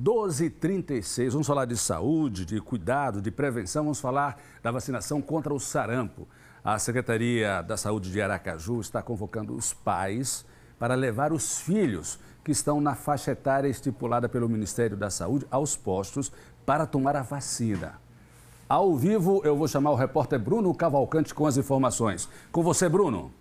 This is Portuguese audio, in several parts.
12h36, vamos falar de saúde, de cuidado, de prevenção, vamos falar da vacinação contra o sarampo. A Secretaria da Saúde de Aracaju está convocando os pais para levar os filhos que estão na faixa etária estipulada pelo Ministério da Saúde aos postos para tomar a vacina. Ao vivo, eu vou chamar o repórter Bruno Cavalcante com as informações. Com você, Bruno.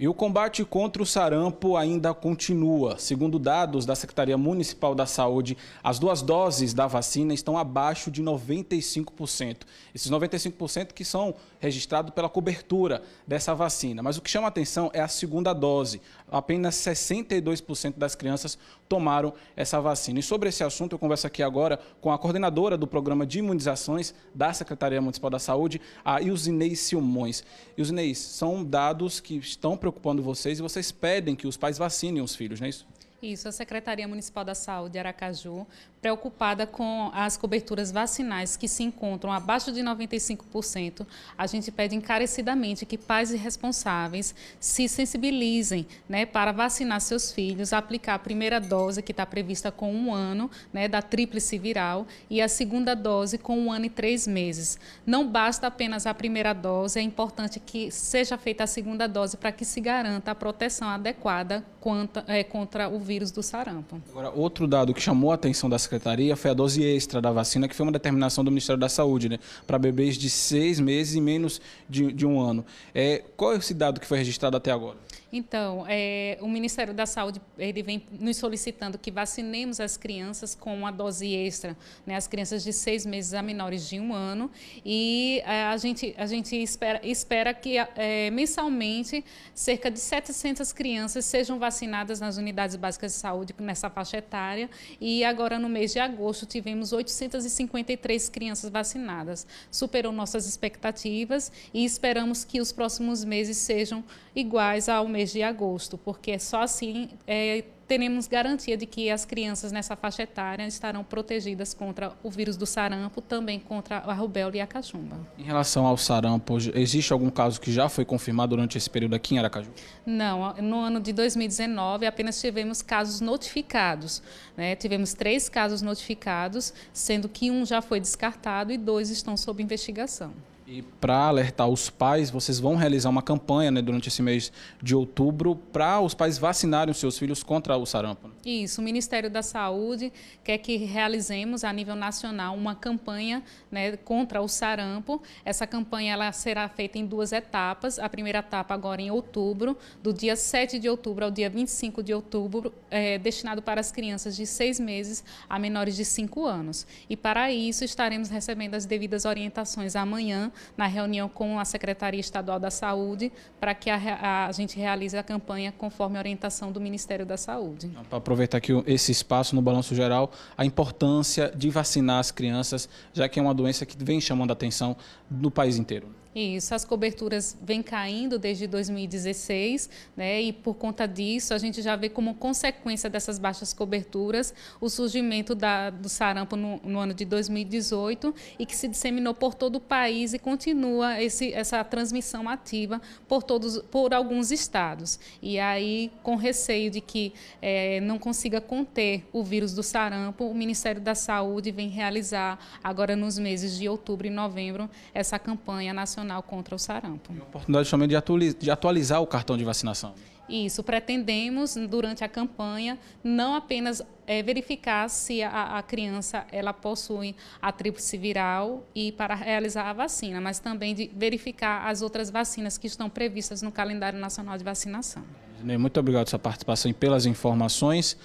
E o combate contra o sarampo ainda continua. Segundo dados da Secretaria Municipal da Saúde, as duas doses da vacina estão abaixo de 95%. Esses 95% que são registrados pela cobertura dessa vacina. Mas o que chama atenção é a segunda dose. Apenas 62% das crianças tomaram essa vacina. E sobre esse assunto, eu converso aqui agora com a coordenadora do programa de imunizações da Secretaria Municipal da Saúde, a Ilzinei Silmões. Ilzinei, são dados que estão preocupados preocupando vocês e vocês pedem que os pais vacinem os filhos, não é isso? Isso, a Secretaria Municipal da Saúde de Aracaju, preocupada com as coberturas vacinais que se encontram abaixo de 95%, a gente pede encarecidamente que pais e responsáveis se sensibilizem né, para vacinar seus filhos, aplicar a primeira dose, que está prevista com um ano, né, da tríplice viral, e a segunda dose com um ano e três meses. Não basta apenas a primeira dose, é importante que seja feita a segunda dose para que se garanta a proteção adequada Contra, é, contra o vírus do sarampo. Agora, outro dado que chamou a atenção da secretaria foi a dose extra da vacina, que foi uma determinação do Ministério da Saúde, né, para bebês de seis meses e menos de, de um ano. É, qual é esse dado que foi registrado até agora? Então, é, o Ministério da Saúde ele vem nos solicitando que vacinemos as crianças com uma dose extra, né? as crianças de seis meses a menores de um ano, e é, a gente, a gente espera, espera que é, mensalmente cerca de 700 crianças sejam vacinadas nas unidades básicas de saúde nessa faixa etária, e agora no mês de agosto tivemos 853 crianças vacinadas, superou nossas expectativas e esperamos que os próximos meses sejam iguais ao mês mês de agosto, porque só assim é, teremos garantia de que as crianças nessa faixa etária estarão protegidas contra o vírus do sarampo, também contra a rubéola e a cachumba. Em relação ao sarampo, existe algum caso que já foi confirmado durante esse período aqui em Aracaju? Não, no ano de 2019 apenas tivemos casos notificados. Né? Tivemos três casos notificados, sendo que um já foi descartado e dois estão sob investigação. E para alertar os pais, vocês vão realizar uma campanha né, durante esse mês de outubro para os pais vacinarem os seus filhos contra o sarampo. Né? Isso, o Ministério da Saúde quer que realizemos a nível nacional uma campanha né, contra o sarampo. Essa campanha ela será feita em duas etapas. A primeira etapa agora em outubro, do dia 7 de outubro ao dia 25 de outubro, é, destinado para as crianças de seis meses a menores de cinco anos. E para isso estaremos recebendo as devidas orientações amanhã na reunião com a Secretaria Estadual da Saúde, para que a, a, gente realize a campanha conforme a orientação do Ministério da Saúde. Então, para aproveitar aqui esse espaço no balanço geral, a importância de vacinar as crianças, já que é uma doença que vem chamando a atenção no país inteiro. Isso, as coberturas vêm caindo desde 2016, né? E por conta disso, a gente já vê como consequência dessas baixas coberturas o surgimento da, do sarampo no, no, ano de 2018 e que se disseminou por todo o país e continua esse, essa transmissão ativa por todos, por alguns estados. E aí, com receio de que é, não consiga conter o vírus do sarampo, o Ministério da Saúde vem realizar agora nos meses de outubro e novembro essa campanha nacional Nacional contra o Sarampo. E a oportunidade também de atualizar, de atualizar o cartão de vacinação. Isso, pretendemos, durante a campanha, não apenas é, verificar se a, a, criança ela possui a tríplice viral e para realizar a vacina, mas também de verificar as outras vacinas que estão previstas no calendário nacional de vacinação. Muito obrigado pela sua participação e pelas informações.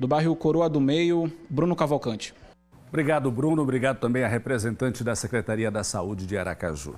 Do bairro Coroa do Meio, Bruno Cavalcante. Obrigado, Bruno. Obrigado também à representante da Secretaria da Saúde de Aracaju.